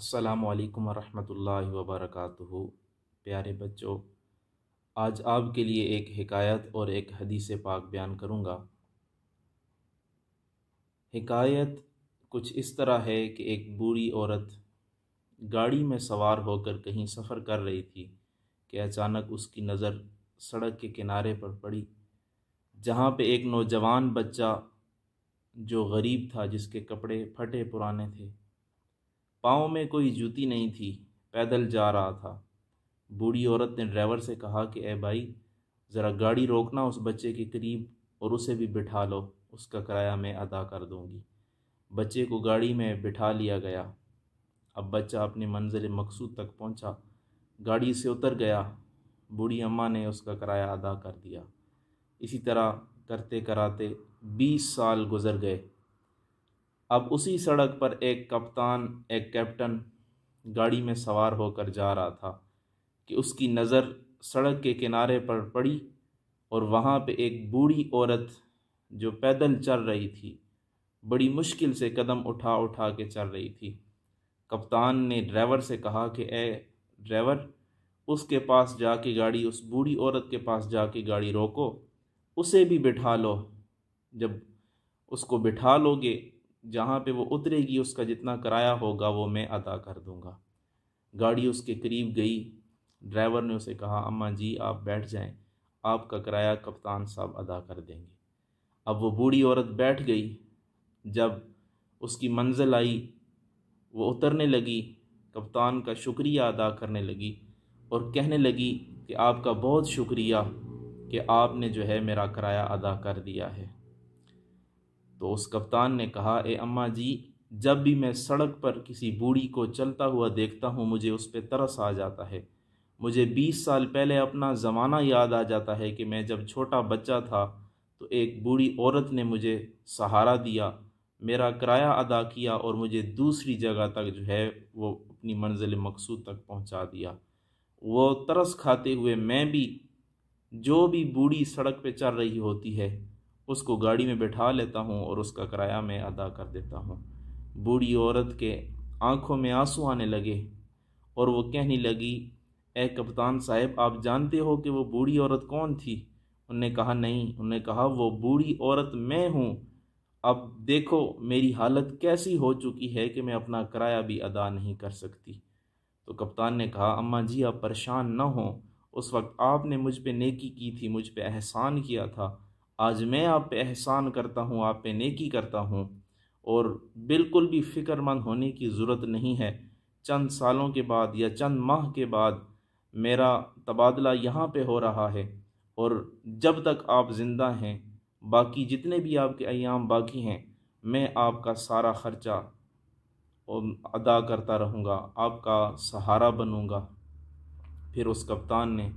अस्सलाम वालेकुम रहमतुल्लाहि व प्यारे बच्चों आज आपके लिए एक हिकायत और एक हदीस पाक बयान करूँगा हिकायत कुछ इस तरह है कि एक बूढ़ी औरत गाड़ी में सवार होकर कहीं सफ़र कर रही थी कि अचानक उसकी नज़र सड़क के किनारे पर पड़ी जहाँ पे एक नौजवान बच्चा जो गरीब था जिसके कपड़े फटे पुराने थे पाँव में कोई जूती नहीं थी पैदल जा रहा था बूढ़ी औरत ने ड्राइवर से कहा कि ए भाई ज़रा गाड़ी रोकना उस बच्चे के करीब और उसे भी बिठा लो उसका किराया मैं अदा कर दूँगी बच्चे को गाड़ी में बिठा लिया गया अब बच्चा अपने मंजिल मकसूद तक पहुंचा गाड़ी से उतर गया बूढ़ी अम्मा ने उसका किराया अदा कर दिया इसी तरह करते कराते बीस साल गुजर गए अब उसी सड़क पर एक कप्तान एक कैप्टन गाड़ी में सवार होकर जा रहा था कि उसकी नज़र सड़क के किनारे पर पड़ी और वहाँ पे एक बूढ़ी औरत जो पैदल चल रही थी बड़ी मुश्किल से कदम उठा उठा के चल रही थी कप्तान ने ड्राइवर से कहा कि ए ड्राइवर उसके पास जाके गाड़ी उस बूढ़ी औरत के पास जाके गाड़ी रोको उसे भी बिठा लो जब उसको बिठा लोगे जहाँ पे वो उतरेगी उसका जितना किराया होगा वो मैं अदा कर दूँगा गाड़ी उसके करीब गई ड्राइवर ने उसे कहा अम्मा जी आप बैठ जाएं आपका किराया कप्तान साहब अदा कर देंगे अब वो बूढ़ी औरत बैठ गई जब उसकी मंजिल आई वो उतरने लगी कप्तान का शुक्रिया अदा करने लगी और कहने लगी कि आपका बहुत शुक्रिया कि आपने जो है मेरा किराया अदा कर दिया है तो उस कप्तान ने कहा ए अम्मा जी जब भी मैं सड़क पर किसी बूढ़ी को चलता हुआ देखता हूँ मुझे उस पर तरस आ जाता है मुझे बीस साल पहले अपना ज़माना याद आ जाता है कि मैं जब छोटा बच्चा था तो एक बूढ़ी औरत ने मुझे सहारा दिया मेरा किराया अदा किया और मुझे दूसरी जगह तक जो है वो अपनी मंजिल मकसूद तक पहुंचा दिया वो तरस खाते हुए मैं भी जो भी बूढ़ी सड़क पे चल रही होती है उसको गाड़ी में बैठा लेता हूँ और उसका किराया मैं अदा कर देता हूँ बूढ़ी औरत के आंखों में आंसू आने लगे और वो कहने लगी ए कप्तान साहब आप जानते हो कि वो बूढ़ी औरत कौन थी उनने कहा नहीं उनने कहा वो बूढ़ी औरत मैं हूँ अब देखो मेरी हालत कैसी हो चुकी है कि मैं अपना किराया भी अदा नहीं कर सकती तो कप्तान ने कहा अम्मा जी आप परेशान न हों उस वक्त आपने मुझ पे नेकी की थी मुझ पे एहसान किया था आज मैं आप पे एहसान करता हूँ आप पे नेकी करता हूँ और बिल्कुल भी फ़िक्रमंद होने की ज़रूरत नहीं है चंद सालों के बाद या चंद माह के बाद मेरा तबादला यहाँ पे हो रहा है और जब तक आप ज़िंदा हैं बाकी जितने भी आपके अयाम बाकी हैं मैं आपका सारा ख़र्चा अदा करता रहूँगा आपका सहारा बनूँगा फिर उस कप्तान ने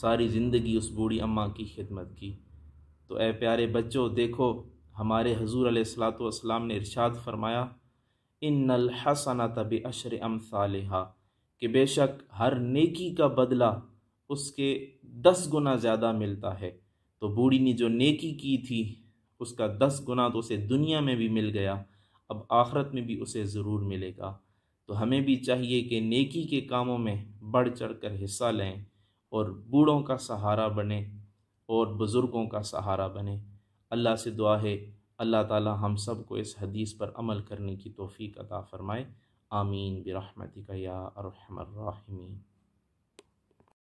सारी ज़िंदगी उस बूढ़ी अम्मा की खिदमत की तो ए प्यारे बच्चों देखो हमारे हजूर अलैहिस्सलाम ने इरशाद फरमाया इन हसना तब अशर अम कि बेशक हर नेकी का बदला उसके दस गुना ज़्यादा मिलता है तो बूढ़ी ने जो नेकी की थी उसका दस गुना तो उसे दुनिया में भी मिल गया अब आखरत में भी उसे ज़रूर मिलेगा तो हमें भी चाहिए कि नेकी के कामों में बढ़ चढ़ कर हिस्सा लें और बूढ़ों का सहारा बने और बुज़ुर्गों का सहारा बने अल्लाह से दुआ है अल्लाह ताला हम सब को इस हदीस पर अमल करने की तोफ़ी अता फ़रमाए आमीन बिरहमतिका या अरहमर्राहिमीन